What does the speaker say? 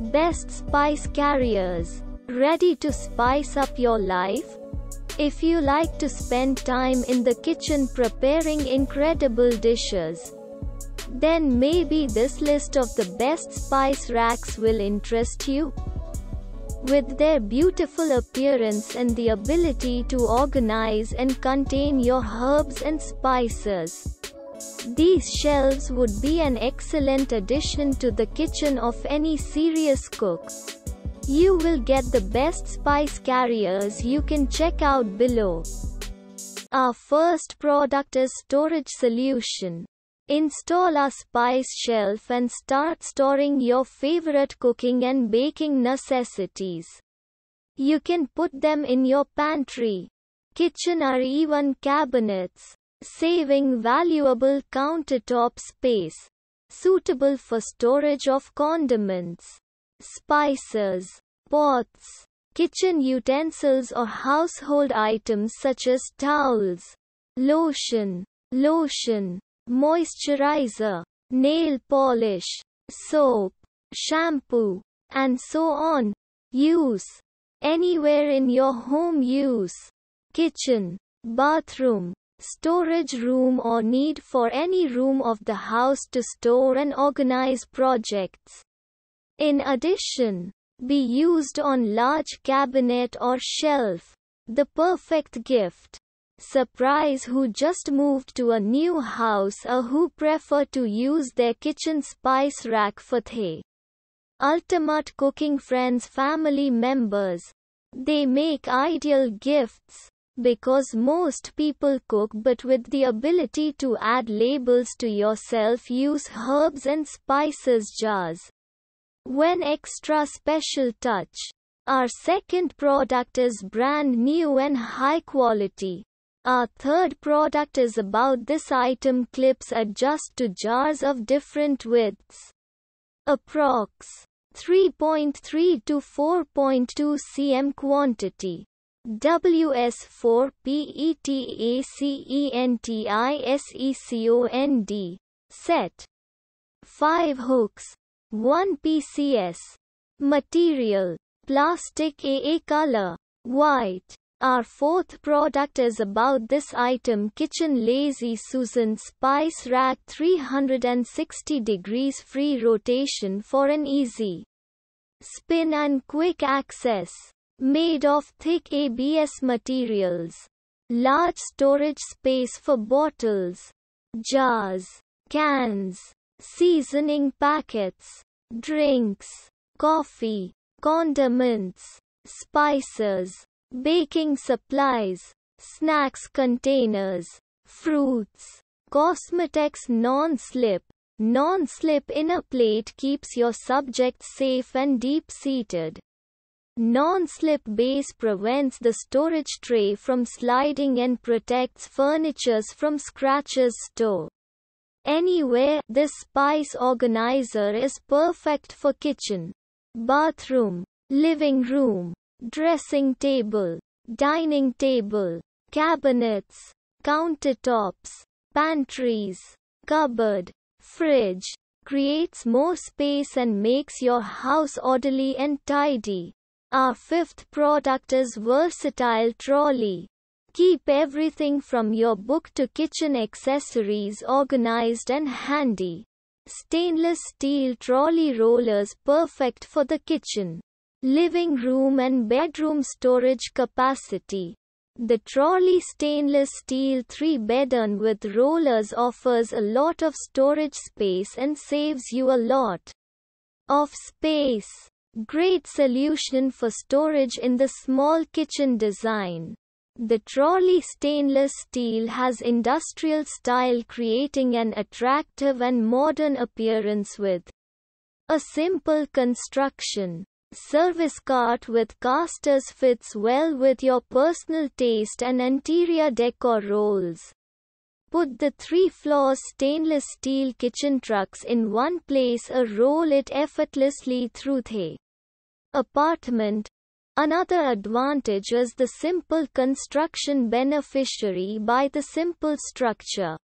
Best Spice Carriers. Ready to spice up your life? If you like to spend time in the kitchen preparing incredible dishes, then maybe this list of the best spice racks will interest you. With their beautiful appearance and the ability to organize and contain your herbs and spices, these shelves would be an excellent addition to the kitchen of any serious cook. You will get the best spice carriers you can check out below. Our first product is storage solution. Install a spice shelf and start storing your favorite cooking and baking necessities. You can put them in your pantry, kitchen or even cabinets saving valuable countertop space, suitable for storage of condiments, spices, pots, kitchen utensils or household items such as towels, lotion, lotion, moisturizer, nail polish, soap, shampoo, and so on. Use anywhere in your home use, kitchen, bathroom, storage room or need for any room of the house to store and organize projects. In addition, be used on large cabinet or shelf. The perfect gift. Surprise who just moved to a new house or who prefer to use their kitchen spice rack for the ultimate cooking friends family members. They make ideal gifts because most people cook but with the ability to add labels to yourself use herbs and spices jars. When extra special touch. Our second product is brand new and high quality. Our third product is about this item clips adjust to jars of different widths. Approx. 3.3 to 4.2 cm quantity. WS4 PETACENTISECOND set 5 hooks 1 PCS material plastic AA color white our fourth product is about this item kitchen lazy Susan spice rack 360 degrees free rotation for an easy spin and quick access Made of thick ABS materials. Large storage space for bottles, jars, cans, seasoning packets, drinks, coffee, condiments, spices, baking supplies, snacks containers, fruits, cosmetics non-slip. Non-slip inner plate keeps your subject safe and deep-seated. Non-slip base prevents the storage tray from sliding and protects furnitures from scratches store. Anywhere, this spice organizer is perfect for kitchen, bathroom, living room, dressing table, dining table, cabinets, countertops, pantries, cupboard, fridge, creates more space and makes your house orderly and tidy. Our fifth product is Versatile Trolley. Keep everything from your book to kitchen accessories organized and handy. Stainless steel trolley rollers perfect for the kitchen, living room and bedroom storage capacity. The trolley stainless steel 3-bedden with rollers offers a lot of storage space and saves you a lot of space. Great solution for storage in the small kitchen design. The trolley stainless steel has industrial style creating an attractive and modern appearance with a simple construction. Service cart with casters fits well with your personal taste and interior decor roles. Put the three-floor stainless steel kitchen trucks in one place or roll it effortlessly through the apartment. Another advantage is the simple construction beneficiary by the simple structure.